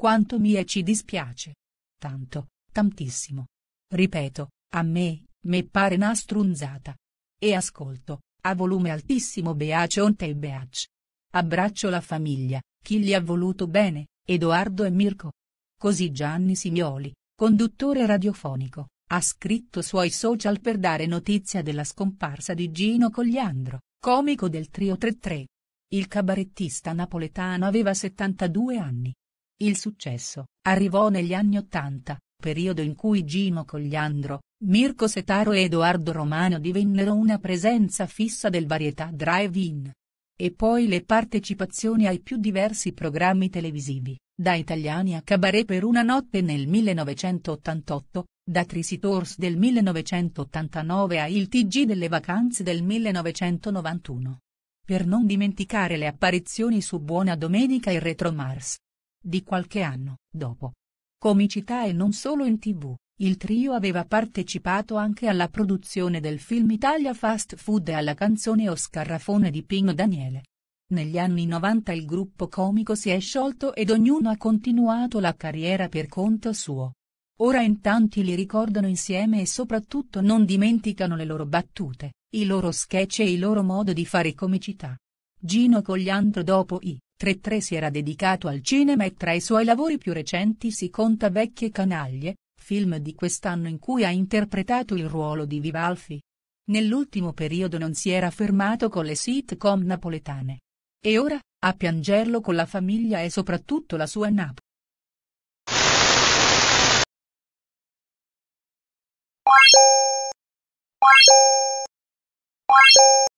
Quanto mi e ci dispiace. Tanto, tantissimo. Ripeto, a me, me pare una strunzata. E ascolto, a volume altissimo Beace Onte e Beace. Abbraccio la famiglia, chi gli ha voluto bene, Edoardo e Mirko. Così Gianni Simioli, conduttore radiofonico, ha scritto sui social per dare notizia della scomparsa di Gino Cogliandro, comico del Trio 33. Il cabarettista napoletano aveva 72 anni, il successo arrivò negli anni Ottanta, periodo in cui Gino Cogliandro, Mirko Setaro e Edoardo Romano divennero una presenza fissa del varietà drive-in. E poi le partecipazioni ai più diversi programmi televisivi, da Italiani a Cabaret per una notte nel 1988, da Trisitors del 1989 a Il TG delle vacanze del 1991. Per non dimenticare le apparizioni su Buona Domenica e Retro Mars. Di qualche anno dopo. Comicità e non solo in tv, il trio aveva partecipato anche alla produzione del film Italia Fast Food e alla canzone O Scarrafone di Pino Daniele. Negli anni 90 il gruppo comico si è sciolto ed ognuno ha continuato la carriera per conto suo. Ora in tanti li ricordano insieme e soprattutto non dimenticano le loro battute, i loro sketch e il loro modo di fare comicità. Gino Cogliandro dopo i 33 si era dedicato al cinema e tra i suoi lavori più recenti si conta Vecchie Canaglie, film di quest'anno in cui ha interpretato il ruolo di Vivalfi. Nell'ultimo periodo non si era fermato con le sitcom napoletane. E ora, a piangerlo con la famiglia e soprattutto la sua Napoli.